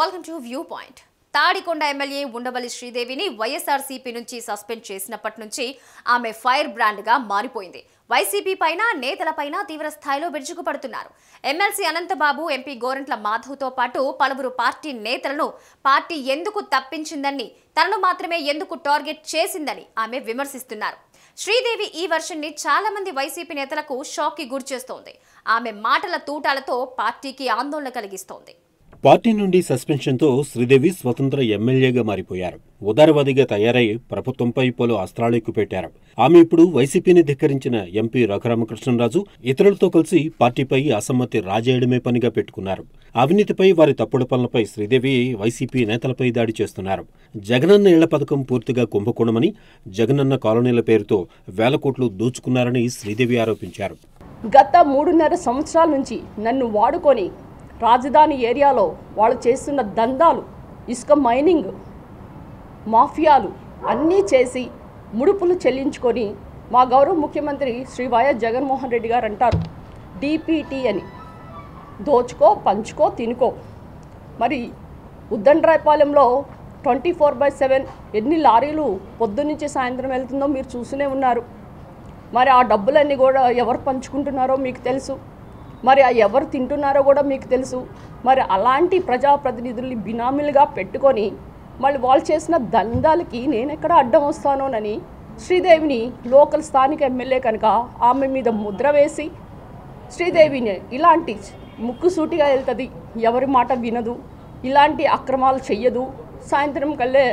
welcome to view point Tadikonda MLA Undavalli శ్రీదేవిని YSRCP నుంచి suspend చేసినప్పటి నుంచి ఆమె ఫైర్ బ్రాండ్గా మారిపోయింది వైసీపీ పైన నేతలపైన తీవ్ర స్థాయిలో విరుచుకుపడుతున్నారు ఎమ్మెల్సీ అనంతబాబు ఎంపీ గోరంట్ల మాధవ్తో పాటు పలువురు పార్టీ నేతలను పార్టీ ఎందుకు తప్పించిందని తనను మాత్రమే ఎందుకు టార్గెట్ చేసిందని ఆమె విమర్శిస్తున్నారు శ్రీదేవి ఈ వర్షన్ని చాలా మంది వైసీపీ నేతలకు షాక్కి గురిచేస్తోంది ఆమె మాటల తూటాలతో పార్టీకి ఆందోళన కలిగిస్తోంది పార్టీ నుండి సస్పెన్షన్తో శ్రీదేవి స్వతంత్ర ఎమ్మెల్యేగా మారిపోయారు ఉదారవాదిగా తయారై ప్రభుత్వంపై పలు అస్త్రాలు ఎక్కుపెట్టారు ఆమె ఇప్పుడు వైసీపీని ధిక్కరించిన ఎంపీ రఘురామకృష్ణరాజు ఇతరులతో కలిసి పార్టీపై అసమ్మతి రాజేయడమే పనిగా పెట్టుకున్నారు అవినీతిపై వారి తప్పుడు పనులపై శ్రీదేవి వైసీపీ నేతలపై దాడి చేస్తున్నారు జగనన్న ఇళ్ల పథకం పూర్తిగా కుంభకోణమని జగనన్న కాలనీల పేరుతో వేల కోట్లు దోచుకున్నారని శ్రీదేవి ఆరోపించారు గత మూడున్నర సంవత్సరాల నుంచి నన్ను వాడుకొని రాజధాని ఏరియాలో వాళ్ళు చేస్తున్న దందాలు ఇసుక మైనింగ్ మాఫియాలు అన్నీ చేసి ముడుపులు చెల్లించుకొని మా గౌరవ ముఖ్యమంత్రి శ్రీ వైఎస్ జగన్మోహన్ రెడ్డి గారు అంటారు డిపిటి అని దోచుకో పంచుకో తినుకో మరి ఉద్దండ్రాయపాలెంలో ట్వంటీ ఫోర్ బై సెవెన్ ఎన్ని లారీలు పొద్దున్నుంచి సాయంత్రం వెళ్తుందో మీరు చూస్తూనే ఉన్నారు మరి ఆ డబ్బులన్నీ కూడా ఎవరు పంచుకుంటున్నారో మీకు తెలుసు మరి ఆ ఎవరు తింటున్నారో కూడా మీకు తెలుసు మరి అలాంటి ప్రజాప్రతినిధుల్ని బినామీలుగా పెట్టుకొని మళ్ళీ వాళ్ళు చేసిన దందాలకి నేను ఎక్కడ అడ్డం వస్తానోనని శ్రీదేవిని లోకల్ స్థానిక ఎమ్మెల్యే కనుక ఆమె మీద ముద్ర వేసి శ్రీదేవిని ఇలాంటి ముక్కుసూటిగా వెళ్తుంది ఎవరి మాట వినదు ఇలాంటి అక్రమాలు చెయ్యదు సాయంత్రం కల్లే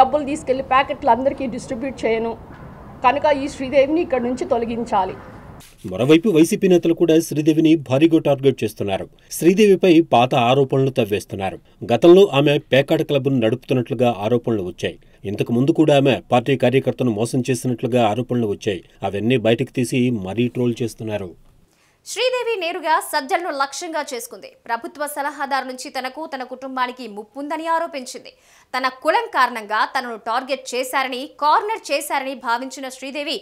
డబ్బులు తీసుకెళ్ళి ప్యాకెట్లు అందరికీ డిస్ట్రిబ్యూట్ చేయను కనుక ఈ శ్రీదేవిని ఇక్కడ నుంచి తొలగించాలి మరోవైపు వైసీపీ నేతలు కూడా శ్రీదేవిని భారీగా టార్గెట్ చేస్తున్నారు శ్రీదేవిపై పాత ఆరోపణలు తవ్వేస్తున్నారు గతంలో ఆమె పేకాట క్లబ్ను నడుపుతున్నట్లుగా ఆరోపణలు వచ్చాయి ఇంతకు ముందు కూడా ఆమె పార్టీ కార్యకర్తను మోసం చేసినట్లుగా ఆరోపణలు వచ్చాయి అవన్నీ బయటకు తీసి మరీ ట్రోల్ చేస్తున్నారు శ్రీదేవి నేరుగా సజ్జలను లక్ష్యంగా చేసుకుంది ప్రభుత్వ సలహాదారు నుంచి తనకు తన కుటుంబానికి ముప్పుందని ఆరోపించింది తన కులం కారణంగా తనను టార్గెట్ చేశారని కార్నర్ చేశారని భావించిన శ్రీదేవి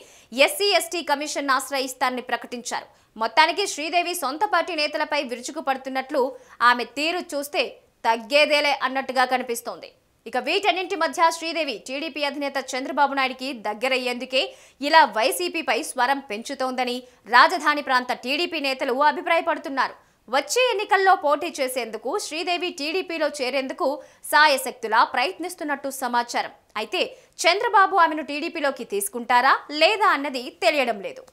ఎస్సీ ఎస్టీ కమిషన్ ఆశ్రయిస్తారని ప్రకటించారు మొత్తానికి శ్రీదేవి సొంత పార్టీ నేతలపై విరుచుకుపడుతున్నట్లు ఆమె తీరు చూస్తే తగ్గేదేలే అన్నట్టుగా కనిపిస్తోంది ఇక వీటన్నింటి మధ్య శ్రీదేవి టీడీపీ అధినేత చంద్రబాబు నాయుడికి దగ్గరయ్యేందుకే ఇలా వైసీపీపై స్వరం పెంచుతోందని రాజధాని ప్రాంత టీడీపీ నేతలు అభిప్రాయపడుతున్నారు వచ్చే ఎన్నికల్లో పోటీ చేసేందుకు శ్రీదేవి టీడీపీలో చేరేందుకు సాయశక్తులా ప్రయత్నిస్తున్నట్టు సమాచారం అయితే చంద్రబాబు ఆమెను టీడీపీలోకి తీసుకుంటారా లేదా అన్నది తెలియడం లేదు